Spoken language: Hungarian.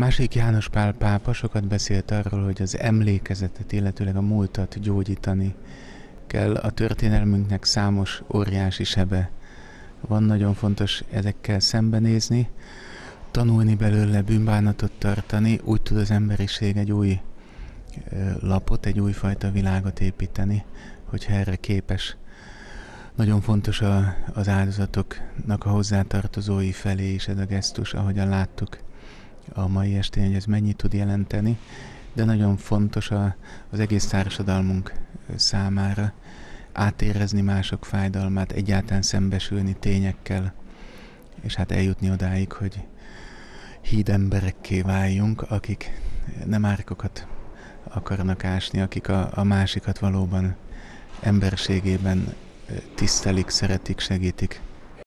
Másik János Pál pápa sokat beszélt arról, hogy az emlékezetet, illetőleg a múltat gyógyítani kell. A történelmünknek számos óriási sebe van, nagyon fontos ezekkel szembenézni, tanulni belőle, bűnbánatot tartani, úgy tud az emberiség egy új lapot, egy újfajta világot építeni, hogyha erre képes. Nagyon fontos a, az áldozatoknak a hozzátartozói felé is ez a gesztus, ahogyan láttuk a mai estén, hogy ez mennyit tud jelenteni, de nagyon fontos a, az egész társadalmunk számára átérezni mások fájdalmát, egyáltalán szembesülni tényekkel, és hát eljutni odáig, hogy híd emberekké váljunk, akik nem árkokat akarnak ásni, akik a, a másikat valóban emberségében tisztelik, szeretik, segítik.